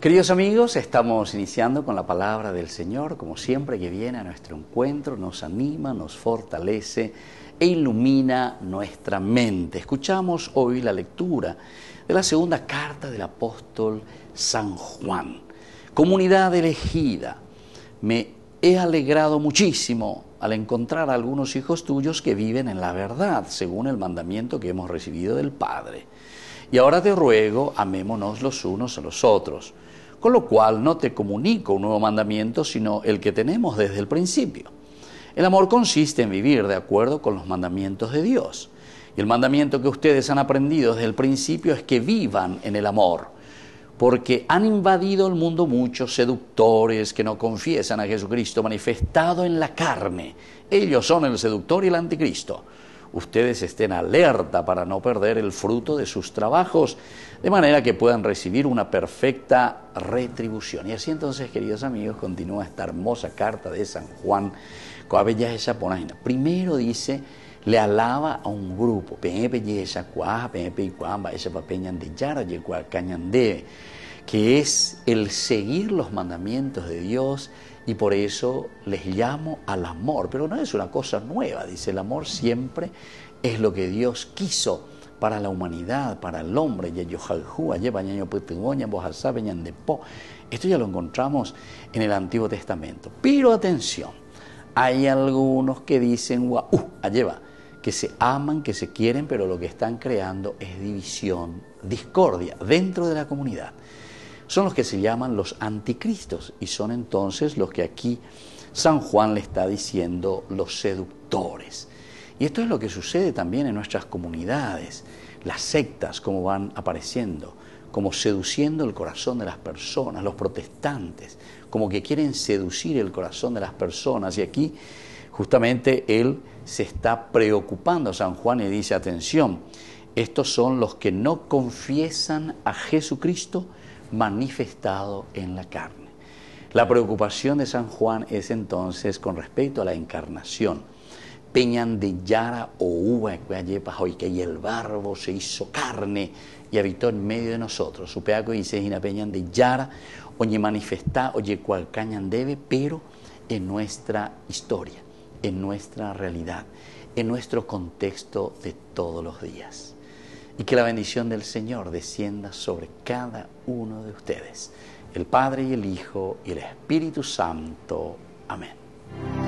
Queridos amigos, estamos iniciando con la palabra del Señor, como siempre que viene a nuestro encuentro, nos anima, nos fortalece e ilumina nuestra mente. Escuchamos hoy la lectura de la segunda carta del apóstol San Juan. Comunidad elegida, me he alegrado muchísimo al encontrar a algunos hijos tuyos que viven en la verdad, según el mandamiento que hemos recibido del Padre. Y ahora te ruego, amémonos los unos a los otros con lo cual no te comunico un nuevo mandamiento, sino el que tenemos desde el principio. El amor consiste en vivir de acuerdo con los mandamientos de Dios. Y el mandamiento que ustedes han aprendido desde el principio es que vivan en el amor porque han invadido el mundo muchos seductores que no confiesan a Jesucristo manifestado en la carne. Ellos son el seductor y el anticristo ustedes estén alerta para no perder el fruto de sus trabajos, de manera que puedan recibir una perfecta retribución. Y así entonces, queridos amigos, continúa esta hermosa carta de San Juan Coabella esa Primero dice, le alaba a un grupo, esa de que es el seguir los mandamientos de Dios y por eso les llamo al amor. Pero no es una cosa nueva, dice el amor siempre es lo que Dios quiso para la humanidad, para el hombre, esto ya lo encontramos en el Antiguo Testamento. Pero atención, hay algunos que dicen, uh, que se aman, que se quieren, pero lo que están creando es división, discordia dentro de la comunidad son los que se llaman los anticristos y son entonces los que aquí San Juan le está diciendo los seductores. Y esto es lo que sucede también en nuestras comunidades, las sectas como van apareciendo, como seduciendo el corazón de las personas, los protestantes, como que quieren seducir el corazón de las personas. Y aquí justamente él se está preocupando, San Juan, y dice, atención, estos son los que no confiesan a Jesucristo manifestado en la carne. La preocupación de San Juan es entonces con respecto a la encarnación. Peñan de Yara o Uva que y el barbo se hizo carne y habitó en medio de nosotros. Supeaco dice la Peñan de Yara, oye manifestá, oye cual cañan debe, pero en nuestra historia, en nuestra realidad, en nuestro contexto de todos los días y que la bendición del Señor descienda sobre cada uno de ustedes. El Padre y el Hijo y el Espíritu Santo. Amén.